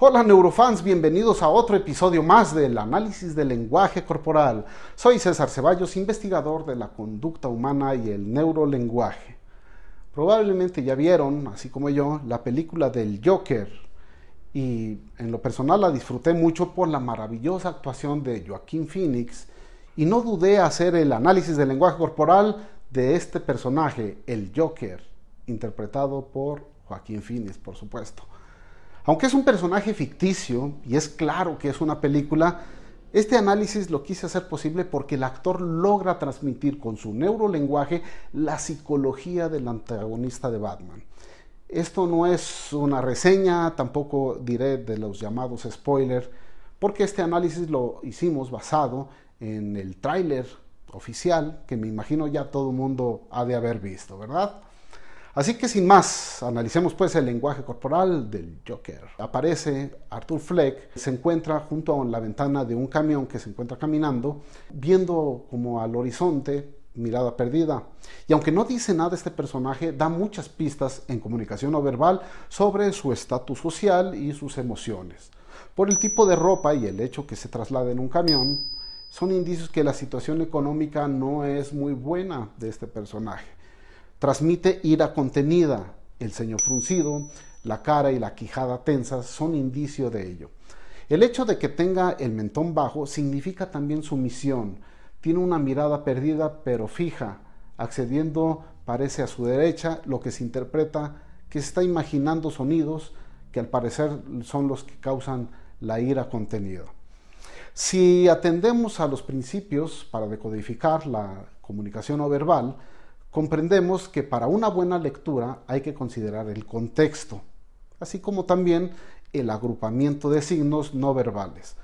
Hola neurofans, bienvenidos a otro episodio más del análisis del lenguaje corporal. Soy César Ceballos, investigador de la conducta humana y el neurolenguaje. Probablemente ya vieron, así como yo, la película del Joker y en lo personal la disfruté mucho por la maravillosa actuación de Joaquín Phoenix y no dudé hacer el análisis del lenguaje corporal de este personaje, el Joker, interpretado por Joaquín Phoenix, por supuesto. Aunque es un personaje ficticio y es claro que es una película, este análisis lo quise hacer posible porque el actor logra transmitir con su neurolenguaje la psicología del antagonista de Batman. Esto no es una reseña, tampoco diré de los llamados spoilers, porque este análisis lo hicimos basado en el tráiler oficial que me imagino ya todo el mundo ha de haber visto, ¿verdad? Así que sin más, analicemos pues el lenguaje corporal del Joker. Aparece Arthur Fleck, se encuentra junto a la ventana de un camión que se encuentra caminando, viendo como al horizonte mirada perdida. Y aunque no dice nada este personaje, da muchas pistas en comunicación no verbal sobre su estatus social y sus emociones. Por el tipo de ropa y el hecho que se traslade en un camión, son indicios que la situación económica no es muy buena de este personaje. Transmite ira contenida. El señor fruncido, la cara y la quijada tensa son indicio de ello. El hecho de que tenga el mentón bajo significa también sumisión. Tiene una mirada perdida pero fija, accediendo parece a su derecha, lo que se interpreta que está imaginando sonidos que al parecer son los que causan la ira contenida. Si atendemos a los principios para decodificar la comunicación no verbal, comprendemos que para una buena lectura hay que considerar el contexto, así como también el agrupamiento de signos no verbales.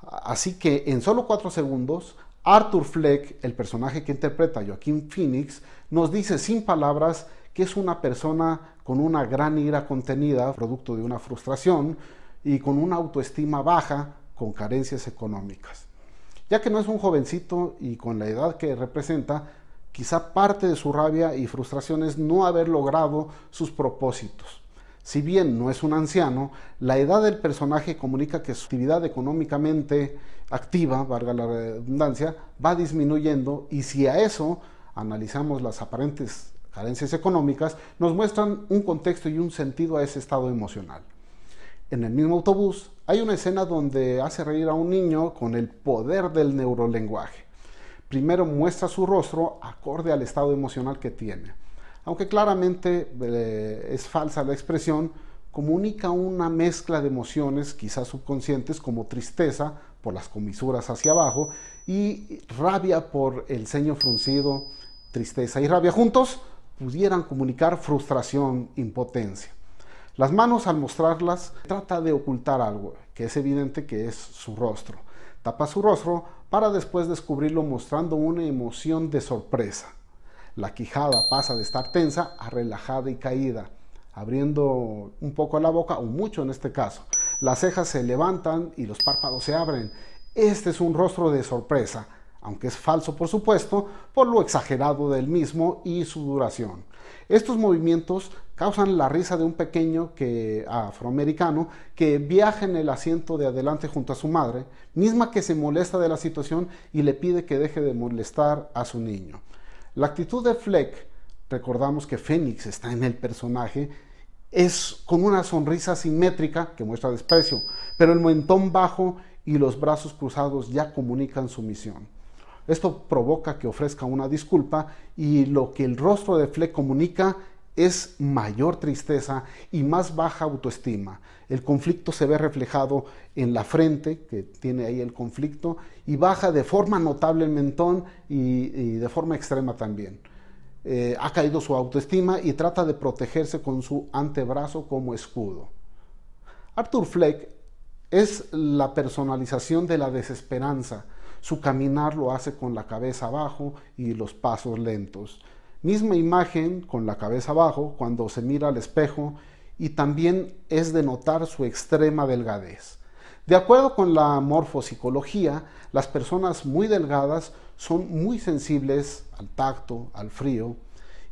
Así que en solo cuatro segundos, Arthur Fleck, el personaje que interpreta Joaquín Phoenix, nos dice sin palabras que es una persona con una gran ira contenida, producto de una frustración, y con una autoestima baja, con carencias económicas. Ya que no es un jovencito y con la edad que representa, Quizá parte de su rabia y frustración es no haber logrado sus propósitos. Si bien no es un anciano, la edad del personaje comunica que su actividad económicamente activa, valga la redundancia, va disminuyendo y si a eso analizamos las aparentes carencias económicas, nos muestran un contexto y un sentido a ese estado emocional. En el mismo autobús hay una escena donde hace reír a un niño con el poder del neurolenguaje primero muestra su rostro acorde al estado emocional que tiene. Aunque claramente eh, es falsa la expresión, comunica una mezcla de emociones quizás subconscientes como tristeza por las comisuras hacia abajo y rabia por el ceño fruncido, tristeza y rabia juntos pudieran comunicar frustración, impotencia. Las manos al mostrarlas trata de ocultar algo, que es evidente que es su rostro. Tapa su rostro para después descubrirlo mostrando una emoción de sorpresa. La quijada pasa de estar tensa a relajada y caída, abriendo un poco la boca, o mucho en este caso. Las cejas se levantan y los párpados se abren. Este es un rostro de sorpresa, aunque es falso por supuesto, por lo exagerado del mismo y su duración. Estos movimientos causan la risa de un pequeño que, afroamericano que viaja en el asiento de adelante junto a su madre, misma que se molesta de la situación y le pide que deje de molestar a su niño. La actitud de Fleck, recordamos que Fénix está en el personaje, es con una sonrisa simétrica que muestra desprecio, pero el mentón bajo y los brazos cruzados ya comunican su misión. Esto provoca que ofrezca una disculpa y lo que el rostro de Fleck comunica es mayor tristeza y más baja autoestima. El conflicto se ve reflejado en la frente, que tiene ahí el conflicto, y baja de forma notable el mentón y, de forma extrema también. Eh, ha caído su autoestima y trata de protegerse con su antebrazo como escudo. Arthur Fleck es la personalización de la desesperanza, su caminar lo hace con la cabeza abajo y los pasos lentos. Misma imagen con la cabeza abajo cuando se mira al espejo y también es de notar su extrema delgadez. De acuerdo con la morfopsicología, las personas muy delgadas son muy sensibles al tacto, al frío,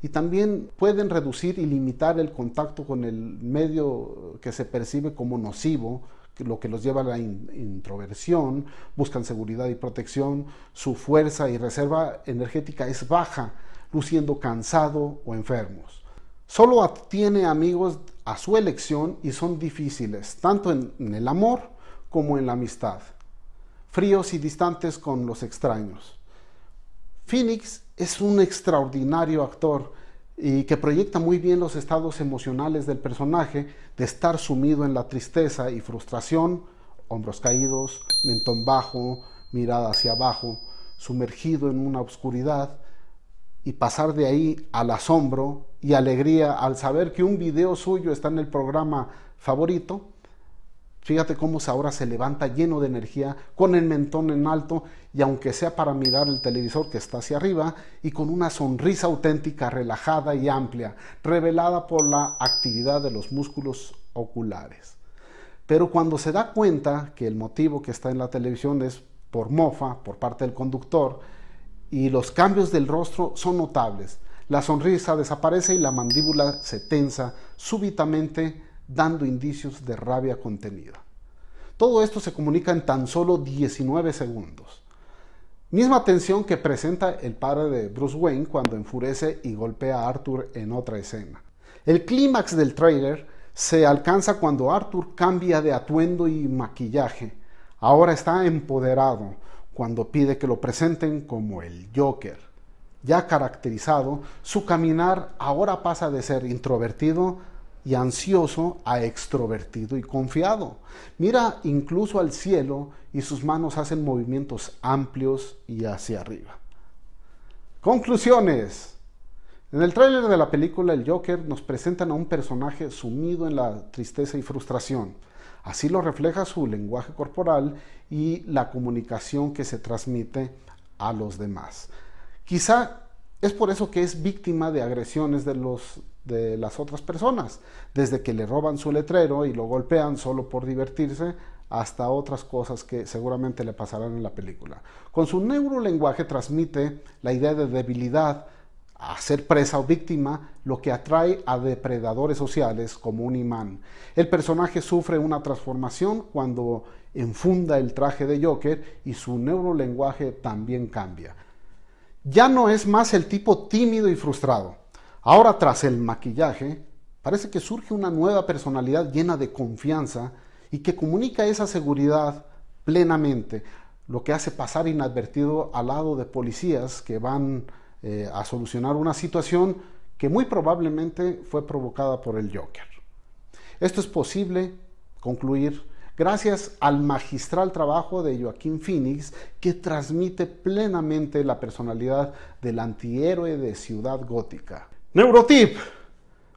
y también pueden reducir y limitar el contacto con el medio que se percibe como nocivo, lo que los lleva a la introversión, buscan seguridad y protección, su fuerza y reserva energética es baja, luciendo cansado o enfermos. Solo tiene amigos a su elección y son difíciles, tanto en el amor como en la amistad, fríos y distantes con los extraños. Phoenix es un extraordinario actor, y que proyecta muy bien los estados emocionales del personaje de estar sumido en la tristeza y frustración, hombros caídos, mentón bajo, mirada hacia abajo, sumergido en una oscuridad y pasar de ahí al asombro y alegría al saber que un video suyo está en el programa favorito Fíjate cómo ahora se levanta lleno de energía, con el mentón en alto y aunque sea para mirar el televisor que está hacia arriba y con una sonrisa auténtica, relajada y amplia, revelada por la actividad de los músculos oculares. Pero cuando se da cuenta que el motivo que está en la televisión es por mofa, por parte del conductor, y los cambios del rostro son notables. La sonrisa desaparece y la mandíbula se tensa súbitamente dando indicios de rabia contenida. Todo esto se comunica en tan solo 19 segundos. Misma tensión que presenta el padre de Bruce Wayne cuando enfurece y golpea a Arthur en otra escena. El clímax del trailer se alcanza cuando Arthur cambia de atuendo y maquillaje. Ahora está empoderado cuando pide que lo presenten como el Joker. Ya caracterizado, su caminar ahora pasa de ser introvertido y ansioso a extrovertido y confiado. Mira incluso al cielo y sus manos hacen movimientos amplios y hacia arriba. Conclusiones. En el tráiler de la película El Joker nos presentan a un personaje sumido en la tristeza y frustración. Así lo refleja su lenguaje corporal y la comunicación que se transmite a los demás. Quizá es por eso que es víctima de agresiones de los de las otras personas, desde que le roban su letrero y lo golpean solo por divertirse, hasta otras cosas que seguramente le pasarán en la película. Con su neurolenguaje transmite la idea de debilidad, a ser presa o víctima, lo que atrae a depredadores sociales como un imán. El personaje sufre una transformación cuando enfunda el traje de Joker y su neurolenguaje también cambia. Ya no es más el tipo tímido y frustrado Ahora tras el maquillaje, parece que surge una nueva personalidad llena de confianza y que comunica esa seguridad plenamente, lo que hace pasar inadvertido al lado de policías que van eh, a solucionar una situación que muy probablemente fue provocada por el Joker. Esto es posible concluir gracias al magistral trabajo de Joaquín Phoenix que transmite plenamente la personalidad del antihéroe de Ciudad Gótica. Neurotip.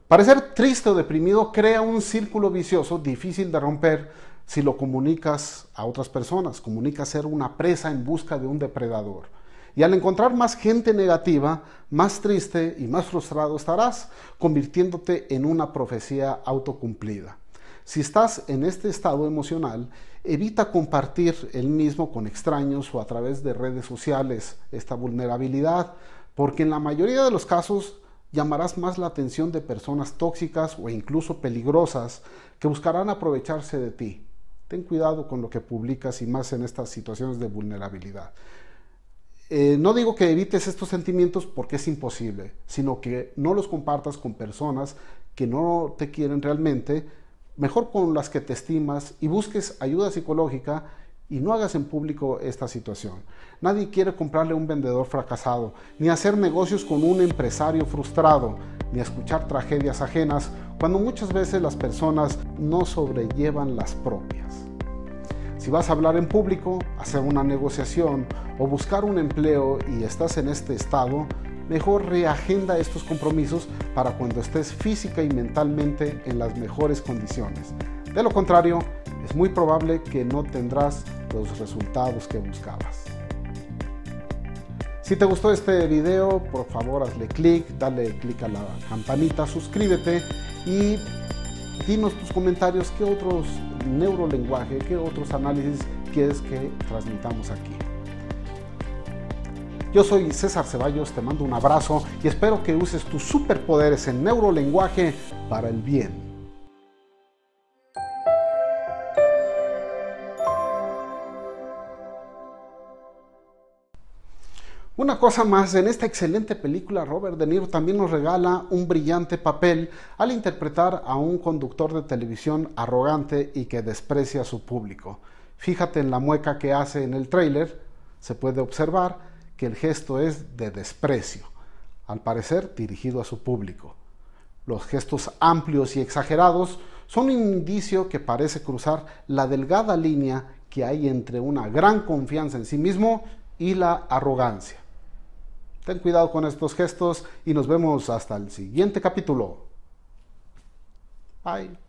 Parecer triste o deprimido crea un círculo vicioso difícil de romper si lo comunicas a otras personas. Comunica ser una presa en busca de un depredador. Y al encontrar más gente negativa, más triste y más frustrado estarás, convirtiéndote en una profecía autocumplida. Si estás en este estado emocional, evita compartir el mismo con extraños o a través de redes sociales esta vulnerabilidad, porque en la mayoría de los casos llamarás más la atención de personas tóxicas o incluso peligrosas que buscarán aprovecharse de ti. Ten cuidado con lo que publicas y más en estas situaciones de vulnerabilidad. Eh, no digo que evites estos sentimientos porque es imposible, sino que no los compartas con personas que no te quieren realmente, mejor con las que te estimas y busques ayuda psicológica y no hagas en público esta situación. Nadie quiere comprarle a un vendedor fracasado, ni hacer negocios con un empresario frustrado, ni escuchar tragedias ajenas, cuando muchas veces las personas no sobrellevan las propias. Si vas a hablar en público, hacer una negociación o buscar un empleo y estás en este estado, mejor reagenda estos compromisos para cuando estés física y mentalmente en las mejores condiciones. De lo contrario, es muy probable que no tendrás los resultados que buscabas. Si te gustó este video, por favor hazle clic, dale clic a la campanita, suscríbete y dinos tus comentarios qué otros neurolenguaje, qué otros análisis quieres que transmitamos aquí. Yo soy César Ceballos, te mando un abrazo y espero que uses tus superpoderes en neurolenguaje para el bien. Una cosa más, en esta excelente película Robert De Niro también nos regala un brillante papel al interpretar a un conductor de televisión arrogante y que desprecia a su público. Fíjate en la mueca que hace en el tráiler, se puede observar que el gesto es de desprecio, al parecer dirigido a su público. Los gestos amplios y exagerados son un indicio que parece cruzar la delgada línea que hay entre una gran confianza en sí mismo y la arrogancia. Ten cuidado con estos gestos y nos vemos hasta el siguiente capítulo. Bye.